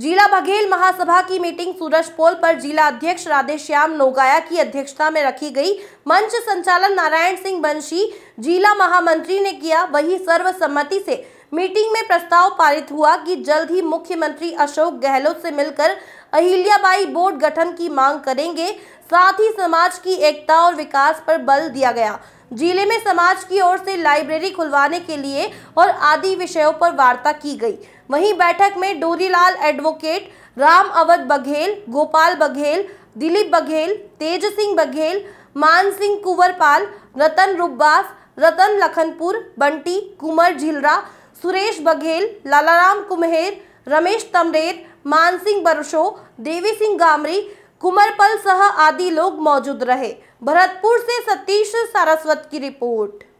जिला बघेल महासभा की मीटिंग सूरज पोल पर जिला अध्यक्ष राधेश्याम नोगाया की अध्यक्षता में रखी गई मंच संचालन नारायण सिंह बंशी जिला महामंत्री ने किया वही सर्वसम्मति से मीटिंग में प्रस्ताव पारित हुआ कि जल्द ही मुख्यमंत्री अशोक गहलोत से मिलकर अहिल्याबाई बोर्ड गठन की मांग करेंगे साथ ही समाज की एकता और विकास पर बल दिया गया जिले में समाज की ओर से लाइब्रेरी खुलवाने के लिए और आदि विषयों पर वार्ता की गई वहीं बैठक में डोरीलाल एडवोकेट राम अवध बघेल गोपाल बघेल दिलीप बघेल तेज सिंह बघेल मान सिंह कुंवरपाल रतन रुब्बास रतन लखनपुर बंटी कुंवर झिलरा सुरेश बघेल लालाराम कुमेर रमेश तमरेर मान सिंह बरशो देवी सिंह गामरी कुमरपल सह आदि लोग मौजूद रहे भरतपुर से सतीश सारस्वत की रिपोर्ट